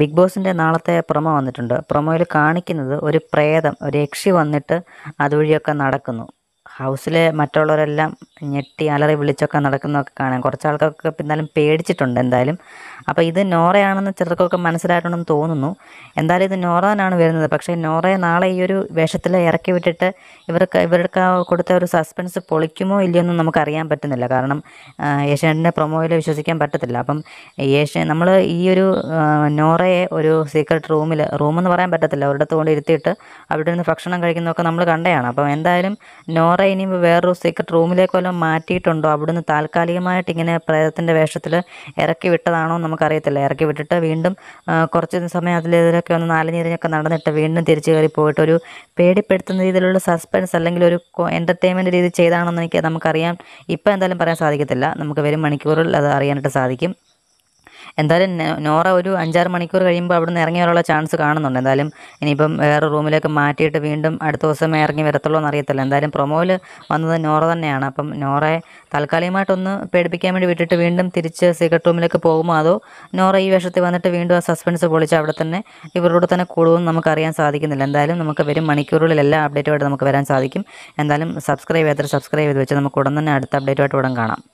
big ബോസിൻ്റെ നാളത്തെ promo വന്നിട്ടുണ്ട് പ്രമോയിൽ കാണിക്കുന്നത് ഒരു പ്രേതം ഒരു യക്ഷി വന്നിട്ട് അതുവഴിയൊക്കെ നടക്കുന്നു ഹൗസിലെ മറ്റുള്ളവരെല്ലാം ഞെട്ടി അലറി വിളിച്ചൊക്കെ നടക്കുന്നതൊക്കെ കാണാം കുറച്ച് ആൾക്കൊക്കെ എന്നാലും പേടിച്ചിട്ടുണ്ട് എന്തായാലും അപ്പോൾ ഇത് നോറയാണെന്ന് ചിലർക്കൊക്കെ മനസ്സിലായിട്ടുണ്ടെന്ന് തോന്നുന്നു എന്തായാലും ഇത് നോറാനാണ് വരുന്നത് പക്ഷേ നോറയെ നാളെ ഈ ഒരു വേഷത്തിൽ ഇറക്കി വിട്ടിട്ട് ഇവർക്ക് ഇവർക്ക് കൊടുത്ത ഒരു സസ്പെൻസ് പൊളിക്കുമോ ഇല്ലയോ എന്നും നമുക്കറിയാൻ പറ്റുന്നില്ല കാരണം ഏഷ്യാനെ പ്രൊമോയിൽ വിശ്വസിക്കാൻ പറ്റത്തില്ല അപ്പം ഏഷ്യ നമ്മൾ ഈ ഒരു നോറയെ ഒരു സീക്രട്ട് റൂമിൽ റൂമെന്ന് പറയാൻ പറ്റത്തില്ല അടുത്ത് കൊണ്ട് ഇരുത്തിയിട്ട് അവിടെ നിന്ന് ഭക്ഷണം കഴിക്കുന്നതൊക്കെ നമ്മൾ കണ്ടതാണ് അപ്പം എന്തായാലും നോറ സാറേ ഇനി വേറൊരു സീക്രട്ട് റൂമിലേക്ക് വല്ലതും മാറ്റിയിട്ടുണ്ടോ അവിടുന്ന് താൽക്കാലികമായിട്ട് ഇങ്ങനെ പ്രേതത്തിൻ്റെ വേഷത്തിൽ ഇറക്കി വിട്ടതാണോ നമുക്കറിയത്തില്ല ഇറക്കി വിട്ടിട്ട് വീണ്ടും കുറച്ച് സമയം അതിലേതിലൊക്കെ ഒന്ന് നാലഞ്ഞിരിഞ്ഞൊക്കെ നടന്നിട്ട് വീണ്ടും തിരിച്ചു കയറി പോയിട്ട് ഒരു പേടിപ്പെടുത്തുന്ന രീതിയിലുള്ള സസ്പെൻസ് അല്ലെങ്കിൽ ഒരു എൻ്റർടൈൻമെൻറ്റ് രീതി ചെയ്താണോ എന്ന് എനിക്ക് നമുക്കറിയാം ഇപ്പോൾ എന്തായാലും പറയാൻ സാധിക്കത്തില്ല നമുക്ക് വരും മണിക്കൂറിൽ അത് അറിയാനായിട്ട് സാധിക്കും എന്തായാലും നോറ ഒരു അഞ്ചാറ് മണിക്കൂർ കഴിയുമ്പോൾ അവിടെ നിന്ന് ഇറങ്ങി വരാനുള്ള ചാൻസ് കാണുന്നുണ്ട് എന്തായാലും ഇനിയിപ്പം വേറെ റൂമിലേക്ക് മാറ്റിയിട്ട് വീണ്ടും അടുത്ത ദിവസം ഇറങ്ങി വരത്തുള്ളൂ എന്നറിയത്തില്ല എന്തായാലും പ്രൊമോയിൽ വന്നത് നോറ തന്നെയാണ് അപ്പം നോറയെ താൽക്കാലികമായിട്ടൊന്ന് പേടിപ്പിക്കാൻ വേണ്ടി വിട്ടിട്ട് വീണ്ടും തിരിച്ച് സീക്രട്ട് റൂമിലേക്ക് പോകുമോ അതോ നോറ ഈ വേഷത്തിൽ വന്നിട്ട് വീണ്ടും ആ സസ്പെൻസ് പൊളിച്ച് അവിടെ തന്നെ ഇവരോട് തന്നെ കൂടുമെന്ന് നമുക്കറിയാൻ സാധിക്കുന്നില്ല എന്തായാലും നമുക്ക് വരും മണിക്കൂറുകളിൽ എല്ലാ അപ്ഡേറ്റുമായിട്ട് നമുക്ക് വരാൻ സാധിക്കും എന്തായാലും സബ്സ്ക്രൈബ് ചെയ്തിട്ട് സബ്സ്ക്രൈബ് ചെയ്ത് വെച്ച് നമുക്ക് ഉടൻ തന്നെ അടുത്ത അപ്ഡേറ്റുമായിട്ട് ഉടൻ കാണാം